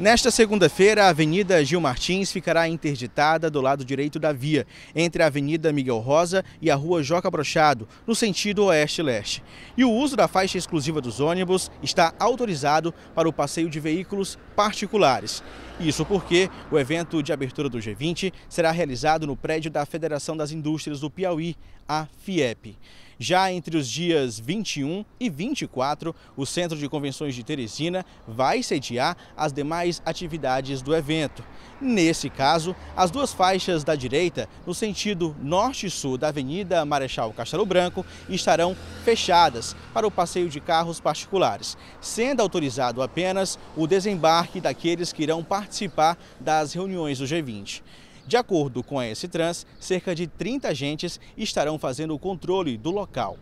Nesta segunda-feira, a Avenida Gil Martins ficará interditada do lado direito da via, entre a Avenida Miguel Rosa e a Rua Joca Brochado, no sentido oeste-leste. E o uso da faixa exclusiva dos ônibus está autorizado para o passeio de veículos particulares. Isso porque o evento de abertura do G20 será realizado no prédio da Federação das Indústrias do Piauí, a FIEP. Já entre os dias 21 e 24, o Centro de Convenções de Teresina vai sediar as demais atividades do evento. Nesse caso, as duas faixas da direita, no sentido norte-sul da Avenida Marechal Castelo Branco, estarão fechadas para o passeio de carros particulares, sendo autorizado apenas o desembarque daqueles que irão participar participar das reuniões do G20. De acordo com a S-Trans, cerca de 30 agentes estarão fazendo o controle do local.